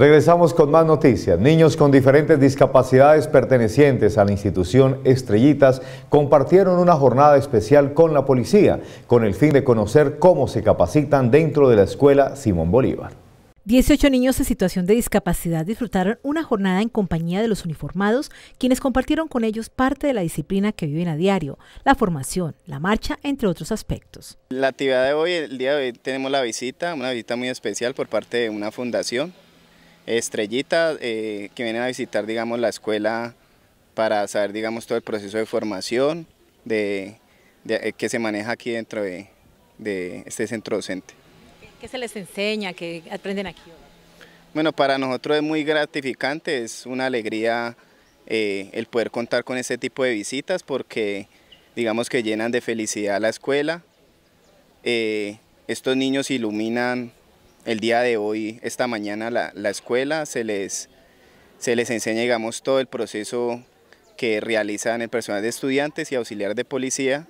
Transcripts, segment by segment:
Regresamos con más noticias. Niños con diferentes discapacidades pertenecientes a la institución Estrellitas compartieron una jornada especial con la policía con el fin de conocer cómo se capacitan dentro de la escuela Simón Bolívar. 18 niños en situación de discapacidad disfrutaron una jornada en compañía de los uniformados, quienes compartieron con ellos parte de la disciplina que viven a diario, la formación, la marcha, entre otros aspectos. La actividad de hoy, el día de hoy, tenemos la visita, una visita muy especial por parte de una fundación estrellitas eh, que vienen a visitar, digamos, la escuela para saber, digamos, todo el proceso de formación de, eh, que se maneja aquí dentro de, este centro docente. ¿Qué se les enseña, qué aprenden aquí? Bueno, para nosotros es muy gratificante, es una alegría eh, el poder contar con este tipo de visitas porque digamos que llenan de felicidad la escuela. estos niños iluminan el día de hoy, esta mañana, la, la escuela se les, se les enseña, digamos, todo el proceso que realizan el personal de estudiantes y auxiliar de policía.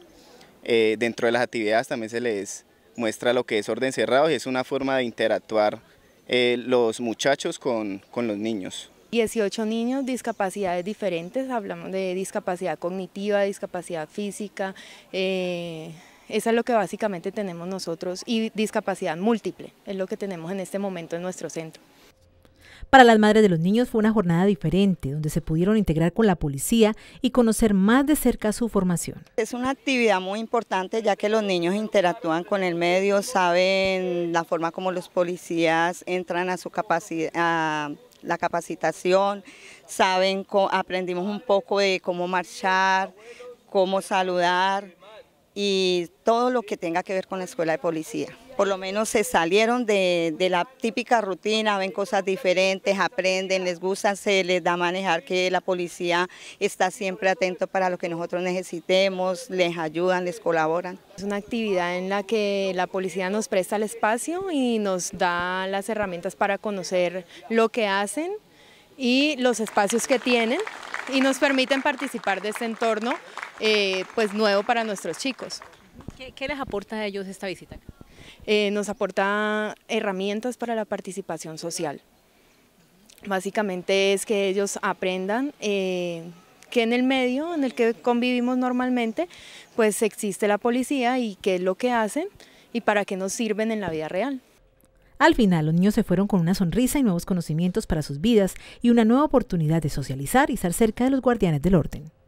Eh, dentro de las actividades también se les muestra lo que es orden cerrado y es una forma de interactuar eh, los muchachos con, con los niños. 18 niños, discapacidades diferentes, hablamos de discapacidad cognitiva, discapacidad física, eh, esa es lo que básicamente tenemos nosotros y discapacidad múltiple, es lo que tenemos en este momento en nuestro centro. Para las madres de los niños fue una jornada diferente, donde se pudieron integrar con la policía y conocer más de cerca su formación. Es una actividad muy importante ya que los niños interactúan con el medio, saben la forma como los policías entran a su capacidad, la capacitación, saben, aprendimos un poco de cómo marchar, cómo saludar, y todo lo que tenga que ver con la escuela de policía. Por lo menos se salieron de, de, la típica rutina, ven cosas diferentes, aprenden, les gusta, se les da manejar que la policía está siempre atento para lo que nosotros necesitemos, les ayudan, les colaboran. Es una actividad en la que la policía nos presta el espacio y nos da las herramientas para conocer lo que hacen y los espacios que tienen y nos permiten participar de este entorno eh, pues nuevo para nuestros chicos. ¿Qué, les aporta a ellos esta visita? Eh, nos aporta herramientas para la participación social. Básicamente es que ellos aprendan eh, que en el medio en el que convivimos normalmente, pues existe la policía y qué es lo que hacen y para qué nos sirven en la vida real. Al final, los niños se fueron con una sonrisa y nuevos conocimientos para sus vidas y una nueva oportunidad de socializar y estar cerca de los guardianes del orden.